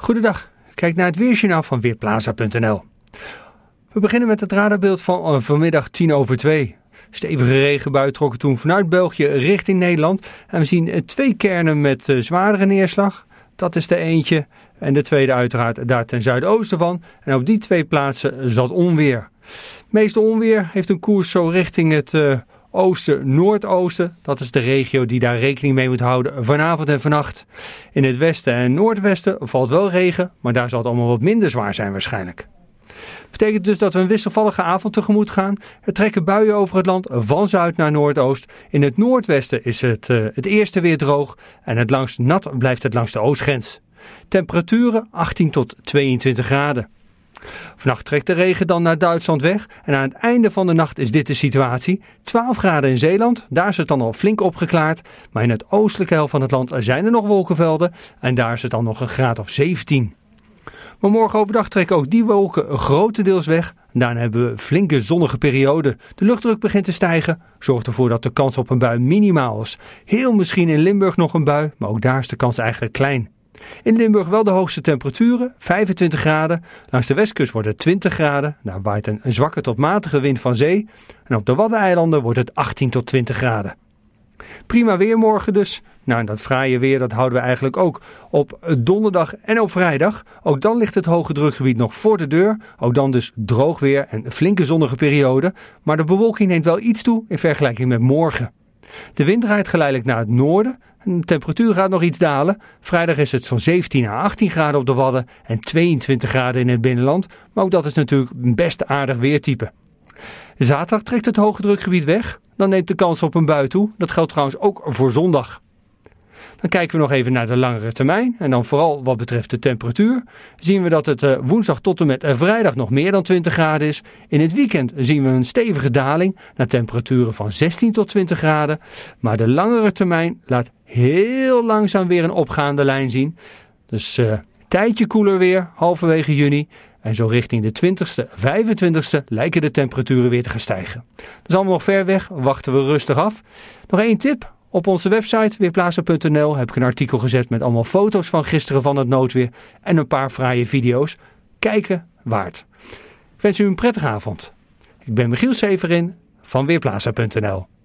Goedendag, kijk naar het weersjournaal van Weerplaza.nl. We beginnen met het radarbeeld van eh, vanmiddag 10 over 2. Stevige regenbuien trokken toen vanuit België richting Nederland. En we zien eh, twee kernen met eh, zwaardere neerslag. Dat is de eentje en de tweede uiteraard daar ten zuidoosten van. En op die twee plaatsen zat onweer. Het meeste onweer heeft een koers zo richting het... Uh, oosten, noordoosten. Dat is de regio die daar rekening mee moet houden vanavond en vannacht. In het westen en noordwesten valt wel regen, maar daar zal het allemaal wat minder zwaar zijn waarschijnlijk. Betekent dus dat we een wisselvallige avond tegemoet gaan. Er trekken buien over het land van zuid naar noordoost. In het noordwesten is het eh, het eerste weer droog en het langs nat blijft het langs de oostgrens. Temperaturen 18 tot 22 graden. Vannacht trekt de regen dan naar Duitsland weg en aan het einde van de nacht is dit de situatie. 12 graden in Zeeland, daar is het dan al flink opgeklaard. Maar in het oostelijke helft van het land zijn er nog wolkenvelden en daar is het dan nog een graad of 17. Maar morgen overdag trekken ook die wolken grotendeels weg. Daarna hebben we een flinke zonnige periode. De luchtdruk begint te stijgen. Zorgt ervoor dat de kans op een bui minimaal is. Heel misschien in Limburg nog een bui, maar ook daar is de kans eigenlijk klein. In Limburg wel de hoogste temperaturen, 25 graden. Langs de westkust wordt het 20 graden. Daar waait een zwakke tot matige wind van zee. En op de Waddeneilanden wordt het 18 tot 20 graden. Prima weer morgen dus. Nou, en dat fraaie weer dat houden we eigenlijk ook op donderdag en op vrijdag. Ook dan ligt het hoge drukgebied nog voor de deur. Ook dan dus droog weer en een flinke zonnige periode. Maar de bewolking neemt wel iets toe in vergelijking met morgen. De wind draait geleidelijk naar het noorden. De temperatuur gaat nog iets dalen. Vrijdag is het zo'n 17 à 18 graden op de Wadden en 22 graden in het binnenland. Maar ook dat is natuurlijk een best aardig weertype. Zaterdag trekt het hoge drukgebied weg. Dan neemt de kans op een bui toe. Dat geldt trouwens ook voor zondag. Dan kijken we nog even naar de langere termijn. En dan vooral wat betreft de temperatuur. Zien we dat het eh, woensdag tot en met eh, vrijdag nog meer dan 20 graden is. In het weekend zien we een stevige daling naar temperaturen van 16 tot 20 graden. Maar de langere termijn laat heel langzaam weer een opgaande lijn zien. Dus uh, tijdje koeler weer, halverwege juni. En zo richting de 20ste, 25ste lijken de temperaturen weer te gaan stijgen. Dat is allemaal nog ver weg, wachten we rustig af. Nog één tip op onze website weerplaza.nl heb ik een artikel gezet met allemaal foto's van gisteren van het noodweer en een paar fraaie video's. Kijken waard. Ik wens u een prettige avond. Ik ben Michiel Severin van Weerplaza.nl.